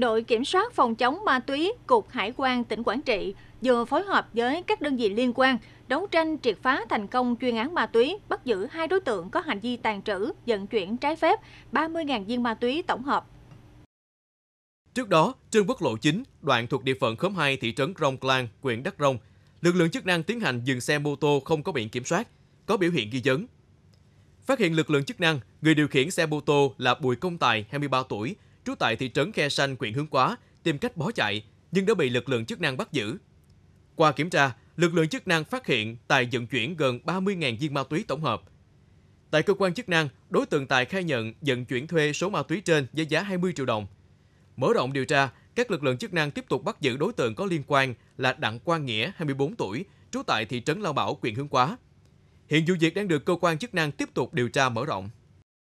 đội kiểm soát phòng chống ma túy Cục Hải quan tỉnh Quảng Trị vừa phối hợp với các đơn vị liên quan đấu tranh triệt phá thành công chuyên án ma túy, bắt giữ hai đối tượng có hành vi tàn trữ, vận chuyển trái phép 30.000 viên ma túy tổng hợp. Trước đó, trên quốc lộ 9, đoạn thuộc địa phận khóm 2 thị trấn Rong Clan, huyện Đắk Rông, lực lượng chức năng tiến hành dừng xe mô tô không có biển kiểm soát, có biểu hiện ghi vấn. Phát hiện lực lượng chức năng, người điều khiển xe mô tô là Bùi Công Tài, 23 tuổi, trú tại thị trấn Khe Sanh, huyện Hướng Quá, tìm cách bỏ chạy nhưng đã bị lực lượng chức năng bắt giữ. Qua kiểm tra, lực lượng chức năng phát hiện Tài vận chuyển gần 30.000 viên ma túy tổng hợp. Tại cơ quan chức năng, đối tượng Tài khai nhận vận chuyển thuê số ma túy trên với giá 20 triệu đồng. Mở rộng điều tra, các lực lượng chức năng tiếp tục bắt giữ đối tượng có liên quan là Đặng Quang Nghĩa, 24 tuổi, trú tại thị trấn Lao Bảo, huyện Hương Quá. Hiện vụ việc đang được cơ quan chức năng tiếp tục điều tra mở rộng.